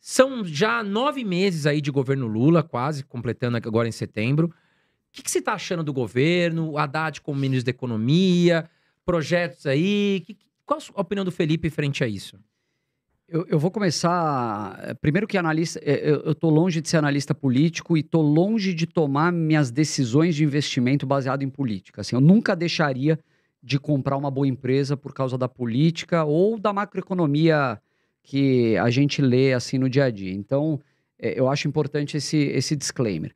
São já nove meses aí de governo Lula, quase completando agora em setembro. O que, que você está achando do governo? Haddad como ministro da Economia, projetos aí. Que, qual a opinião do Felipe frente a isso? Eu, eu vou começar. Eh, primeiro que analista, eh, eu estou longe de ser analista político e estou longe de tomar minhas decisões de investimento baseado em política. Assim, eu nunca deixaria de comprar uma boa empresa por causa da política ou da macroeconomia que a gente lê assim no dia a dia. Então, é, eu acho importante esse, esse disclaimer.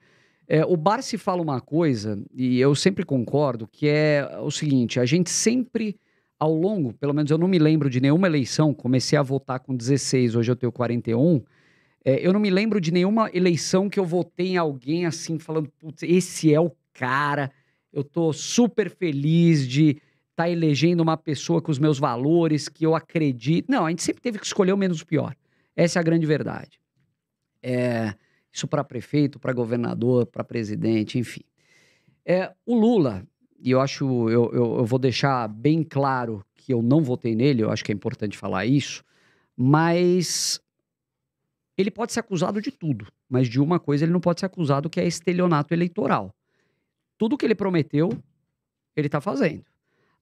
É, o Bar se fala uma coisa, e eu sempre concordo, que é o seguinte: a gente sempre, ao longo, pelo menos eu não me lembro de nenhuma eleição, comecei a votar com 16, hoje eu tenho 41. É, eu não me lembro de nenhuma eleição que eu votei em alguém assim, falando, putz, esse é o cara, eu tô super feliz de tá elegendo uma pessoa com os meus valores, que eu acredito. Não, a gente sempre teve que escolher o menos pior. Essa é a grande verdade. É, isso para prefeito, para governador, para presidente, enfim. É, o Lula, e eu acho, eu, eu, eu, vou deixar bem claro que eu não votei nele, eu acho que é importante falar isso, mas ele pode ser acusado de tudo, mas de uma coisa ele não pode ser acusado que é estelionato eleitoral. Tudo que ele prometeu, ele está fazendo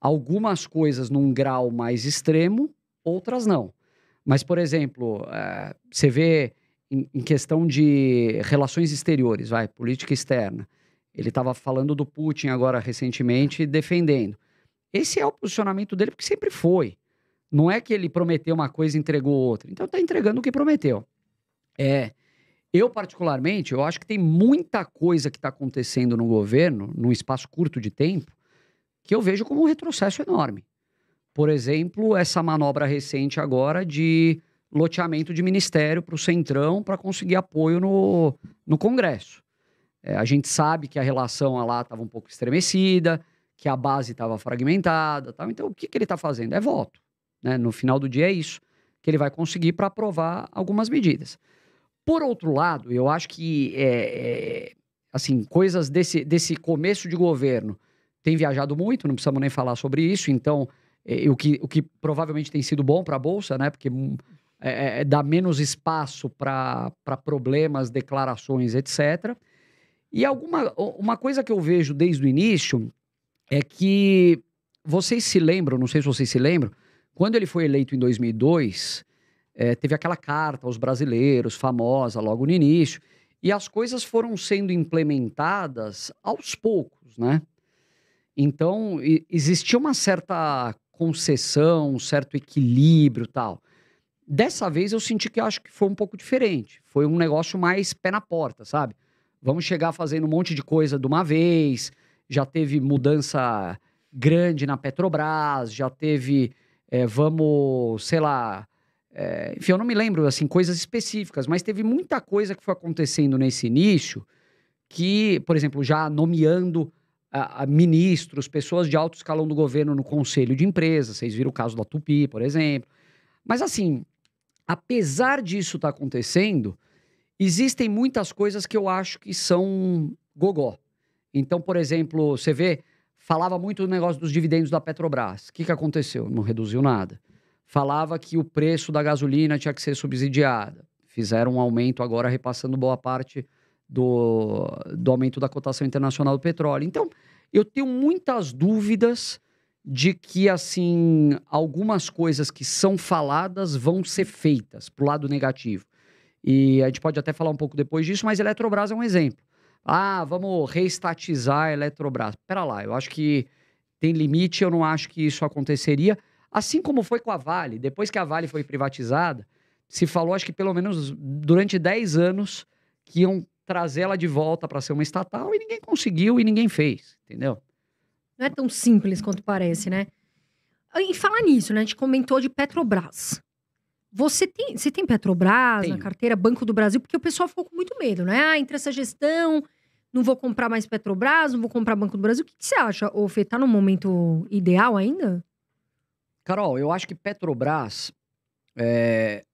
algumas coisas num grau mais extremo, outras não. Mas, por exemplo, é, você vê em, em, questão de relações exteriores, vai, política externa. Ele estava falando do Putin agora recentemente, defendendo. Esse é o posicionamento dele, porque sempre foi. Não é que ele prometeu uma coisa e entregou outra. Então está entregando o que prometeu. É, eu, particularmente, eu acho que tem muita coisa que está acontecendo no governo, num espaço curto de tempo, que eu vejo como um retrocesso enorme. Por exemplo, essa manobra recente agora de loteamento de ministério para o Centrão para conseguir apoio no, no Congresso. É, a gente sabe que a relação lá estava um pouco estremecida, que a base estava fragmentada. Tal. Então, o que, que ele está fazendo? É voto. Né? No final do dia é isso que ele vai conseguir para aprovar algumas medidas. Por outro lado, eu acho que é, é, assim coisas desse, desse começo de governo tem viajado muito, não precisamos nem falar sobre isso, então é, o, que, o que provavelmente tem sido bom para a Bolsa, né? Porque hum, é, é, é, dá menos espaço para problemas, declarações, etc. E alguma uma coisa que eu vejo desde o início é que vocês se lembram, não sei se vocês se lembram, quando ele foi eleito em 2002, é, teve aquela carta aos brasileiros, famosa, logo no início, e as coisas foram sendo implementadas aos poucos, né? Então, existia uma certa concessão, um certo equilíbrio tal. Dessa vez eu senti que eu acho que foi um pouco diferente. Foi um negócio mais pé na porta, sabe? Vamos chegar fazendo um monte de coisa de uma vez. Já teve mudança grande na Petrobras, já teve, é, vamos, sei lá. É, enfim, eu não me lembro, assim, coisas específicas, mas teve muita coisa que foi acontecendo nesse início que, por exemplo, já nomeando a, a ministros, pessoas de alto escalão do governo no conselho de empresas. Vocês viram o caso da Tupi, por exemplo. Mas assim, apesar disso estar tá acontecendo, existem muitas coisas que eu acho que são gogó. Então, por exemplo, você vê, falava muito do negócio dos dividendos da Petrobras. O que, que aconteceu? Não reduziu nada. Falava que o preço da gasolina tinha que ser subsidiada. Fizeram um aumento agora, repassando boa parte do, do aumento da cotação internacional do petróleo. Então, eu tenho muitas dúvidas de que, assim, algumas coisas que são faladas vão ser feitas para o lado negativo. E a gente pode até falar um pouco depois disso, mas a Eletrobras é um exemplo. Ah, vamos reestatizar a Eletrobras. Pera lá, eu acho que tem limite, eu não acho que isso aconteceria. Assim como foi com a Vale, depois que a Vale foi privatizada, se falou, acho que pelo menos durante 10 anos, que iam trazer ela de volta para ser uma estatal e ninguém conseguiu e ninguém fez, entendeu? Não é tão simples quanto parece, né? E falar nisso, né? A gente comentou de Petrobras. Você tem, você tem Petrobras Tenho. na carteira, Banco do Brasil, porque o pessoal ficou com muito medo, né? Ah, entre essa gestão, não vou comprar mais Petrobras, não vou comprar Banco do Brasil. O que, que você acha, O Fê? Tá no momento ideal ainda? Carol, eu acho que Petrobras é,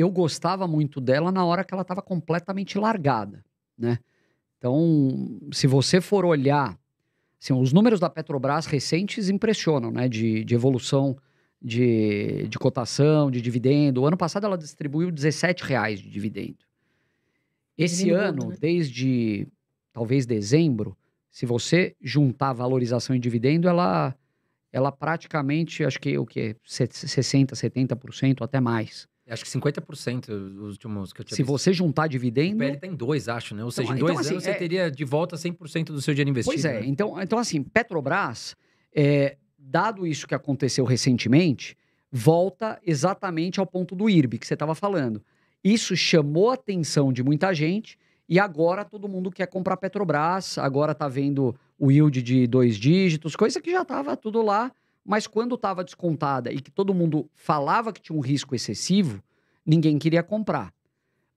eu gostava muito dela na hora que ela estava completamente largada, né? Então, se você for olhar, assim, os números da Petrobras recentes impressionam, né? De, de evolução de, de cotação, de dividendo. O ano passado ela distribuiu 17 reais de dividendo. Esse dividendo, ano, né? desde talvez dezembro, se você juntar valorização e dividendo, ela, ela praticamente, acho que o que 60, 70% até mais Acho que 50% os últimos que eu tinha Se visto. você juntar dividendo. O PL tem tá dois, acho, né? Ou então, seja, então, em ah, dois então, assim, anos é... você teria de volta 100% do seu dinheiro investido. Pois é. Né? Então, então assim, Petrobras, é, dado isso que aconteceu recentemente, volta exatamente ao ponto do IRB que você estava falando. Isso chamou a atenção de muita gente e agora todo mundo quer comprar Petrobras, agora está vendo o yield de dois dígitos, coisa que já estava tudo lá mas quando estava descontada e que todo mundo falava que tinha um risco excessivo, ninguém queria comprar.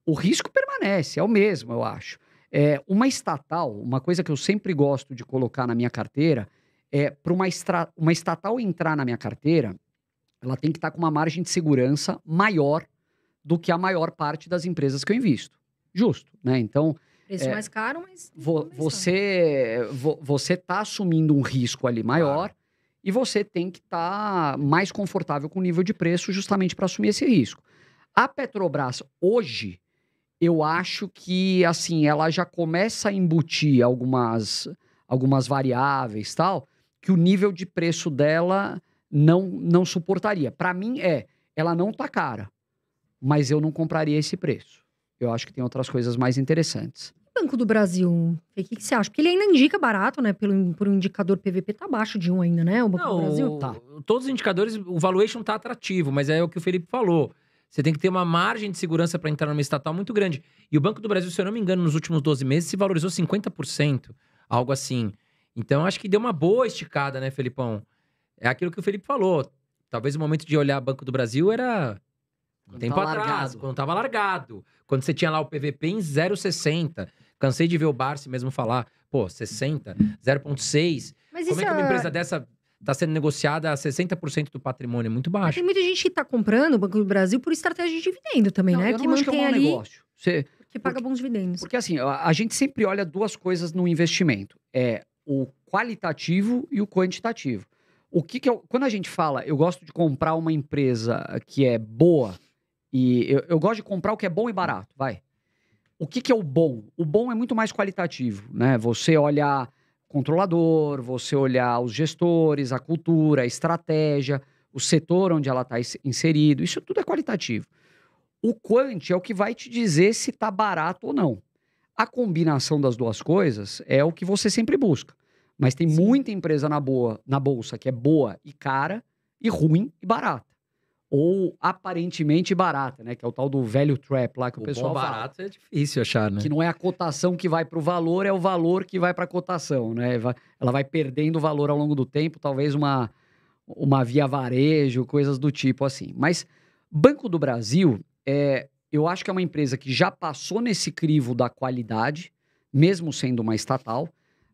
O risco permanece, é o mesmo, eu acho. É, uma estatal, uma coisa que eu sempre gosto de colocar na minha carteira, é para uma, uma estatal entrar na minha carteira, ela tem que estar tá com uma margem de segurança maior do que a maior parte das empresas que eu invisto. Justo, né? Então. Preço é, mais caro, mas. Vo, é você, vo, tá assumindo um risco ali maior. Claro e você tem que estar tá mais confortável com o nível de preço justamente para assumir esse risco. A Petrobras hoje, eu acho que assim, ela já começa a embutir algumas algumas variáveis, tal, que o nível de preço dela não não suportaria. Para mim é, ela não tá cara, mas eu não compraria esse preço. Eu acho que tem outras coisas mais interessantes. Banco do Brasil, o que, que você acha? Porque ele ainda indica barato, né? Pelo, por um indicador PVP tá abaixo de um ainda, né? O Banco Não, do Brasil. Tá. Todos os indicadores, o valuation tá atrativo, mas é o que o Felipe falou. Você tem que ter uma margem de segurança para entrar numa estatal muito grande. E o Banco do Brasil, se eu não me engano, nos últimos 12 meses se valorizou 50%, algo assim. Então, acho que deu uma boa esticada, né, Felipão? É aquilo que o Felipe falou. Talvez o momento de olhar Banco do Brasil era quando tempo tá atrás, largado. quando tava largado. Quando você tinha lá o PVP em 0,60. Cansei de ver o Barsi mesmo falar, pô, 60, 0,6. Mas Como é que uma é empresa dessa está sendo negociada a 60% do patrimônio, é muito baixo. Mas tem muita gente que está comprando o Banco do Brasil por estratégia de dividendo também, não, né? Eu que não mantém que é um ali... negócio. Você... Que paga porque, bons dividendos. Porque assim, a, a, gente sempre olha duas coisas no investimento. É o qualitativo e o quantitativo. O que, que eu, quando a gente fala, eu gosto de comprar uma empresa que é boa e eu, eu gosto de comprar o que é bom e barato, vai. O que, que é o bom? O bom é muito mais qualitativo, né? Você olhar controlador, você olhar os gestores, a cultura, a estratégia, o setor onde ela está inserido, isso tudo é qualitativo. O quant é o que vai te dizer se está barato ou não. A combinação das duas coisas é o que você sempre busca. Mas tem Sim. muita empresa na, boa, na bolsa que é boa e cara, e ruim e barata ou aparentemente barata, né? Que é o tal do velho trap lá que o, o pessoal bom barato fala. é difícil achar, né? Que não é a cotação que vai para o valor, é o valor que vai para a cotação, né? Ela vai perdendo valor ao longo do tempo, talvez uma, uma via varejo, coisas do tipo assim. Mas Banco do Brasil, é, eu acho que é uma empresa que já passou nesse crivo da qualidade, mesmo sendo uma estatal.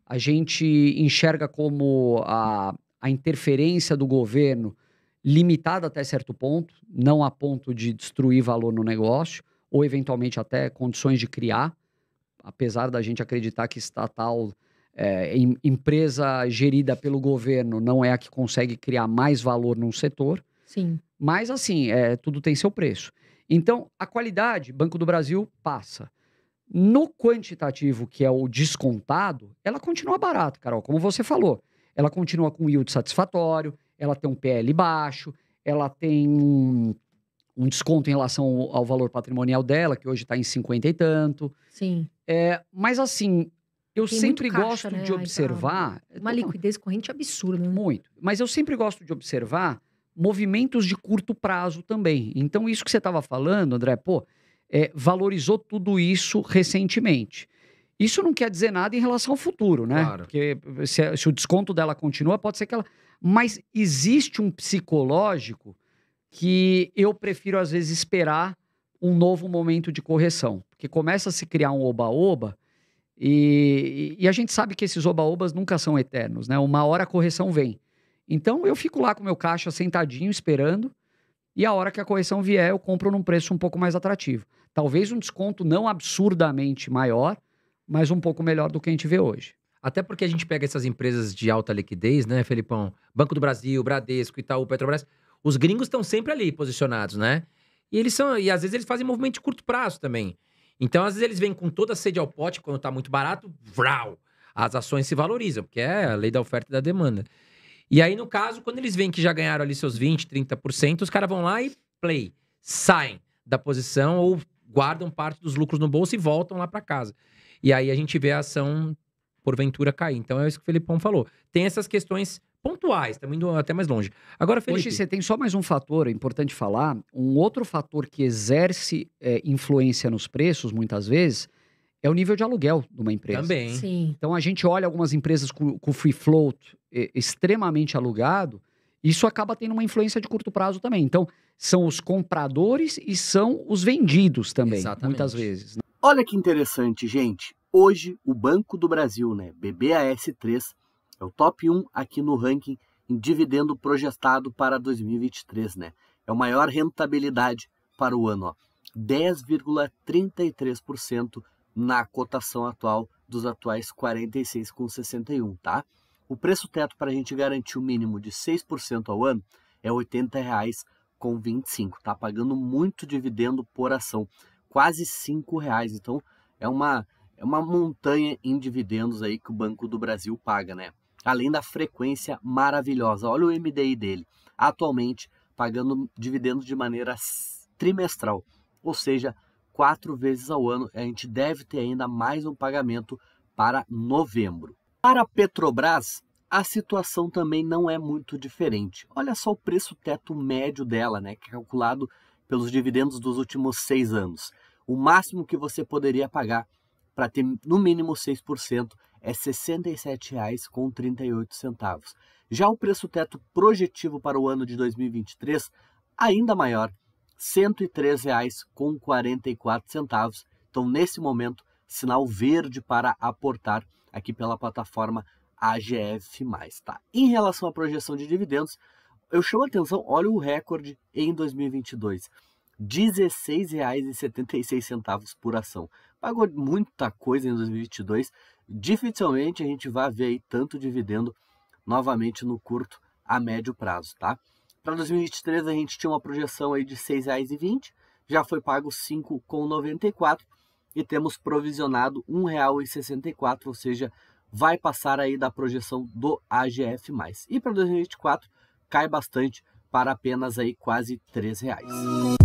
A gente enxerga como a, a interferência do governo limitado até certo ponto, não a ponto de destruir valor no negócio, ou eventualmente até condições de criar, apesar da gente acreditar que estatal, é, em, empresa gerida pelo governo, não é a que consegue criar mais valor num setor. Sim. Mas, assim, é, tudo tem seu preço. Então, a qualidade, Banco do Brasil passa. No quantitativo, que é o descontado, ela continua barato, Carol, como você falou. Ela continua com yield satisfatório, ela tem um PL baixo, ela tem um, desconto em relação ao, valor patrimonial dela, que hoje está em 50 e tanto. Sim. É, mas assim, eu tem sempre caixa, gosto né? de observar. Ai, tá. Uma liquidez corrente absurda, né? Muito. Mas eu sempre gosto de observar movimentos de curto prazo também. Então, isso que você estava falando, André, pô, é, valorizou tudo isso recentemente. Isso não quer dizer nada em relação ao futuro, né? Claro. Porque se, se o desconto dela continua, pode ser que ela. Mas existe um psicológico que eu prefiro, às vezes, esperar um novo momento de correção. Porque começa a se criar um oba-oba e, e, a gente sabe que esses oba-obas nunca são eternos, né? Uma hora a correção vem. Então eu fico lá com meu caixa sentadinho esperando e a hora que a correção vier eu compro num preço um pouco mais atrativo. Talvez um desconto não absurdamente maior, mas um pouco melhor do que a gente vê hoje. Até porque a gente pega essas empresas de alta liquidez, né, Felipão? Banco do Brasil, Bradesco, Itaú, Petrobras. Os gringos estão sempre ali posicionados, né? E eles são, e às vezes eles fazem movimento de curto prazo também. Então, às vezes eles vêm com toda a sede ao pote, quando está muito barato, vrau, as ações se valorizam, porque é a lei da oferta e da demanda. E aí, no caso, quando eles veem que já ganharam ali seus 20%, 30%, os caras vão lá e play, saem da posição ou guardam parte dos lucros no bolso e voltam lá para casa. E aí a gente vê a ação, porventura, cair. Então é isso que o Felipão falou. Tem essas questões pontuais, estamos tá indo até mais longe. Agora, Felipe... Hoje você tem só mais um fator, é importante falar. Um outro fator que exerce é, influência nos preços, muitas vezes, é o nível de aluguel de uma empresa. Também. Sim. Então a gente olha algumas empresas com, com free float é, extremamente alugado, isso acaba tendo uma influência de curto prazo também. Então, são os compradores e são os vendidos também, Exatamente. muitas vezes. Né? Olha que interessante, gente. Hoje, o Banco do Brasil, né, BBAS3, é o top 1 aqui no ranking em dividendo projetado para 2023, né? É a maior rentabilidade para o ano, ó. 10,33% na cotação atual dos atuais 46,61, tá? O preço teto para a gente garantir o mínimo de 6% ao ano é R$ 80,25, tá? Pagando muito dividendo por ação quase cinco reais. Então é uma, é uma montanha em dividendos aí que o Banco do Brasil paga, né? Além da frequência maravilhosa. Olha o MDI dele. Atualmente pagando dividendos de maneira trimestral, ou seja, quatro vezes ao ano. A gente deve ter ainda mais um pagamento para novembro. Para a Petrobras, a situação também não é muito diferente. Olha só o preço teto médio dela, né, que é calculado pelos dividendos dos últimos seis anos. O máximo que você poderia pagar para ter no mínimo 6% é R$ 67,38. Já o preço teto projetivo para o ano de 2023, ainda maior, R$ 103,44. Então, nesse momento, sinal verde para aportar aqui pela plataforma AGF+. Tá? Em relação à projeção de dividendos, eu chamo a atenção, olha o recorde em 2022. 16,76 por ação. Pagou muita coisa em 2022. Dificilmente a gente vai ver aí tanto dividendo novamente no curto a médio prazo, tá? Para 2023 a gente tinha uma projeção aí de R$ 6,20, já foi pago R$ 5,94 e temos provisionado R$ 1,64, ou seja, vai passar aí da projeção do AGF+. E para 2024 cai bastante para apenas aí quase R$ 3,00.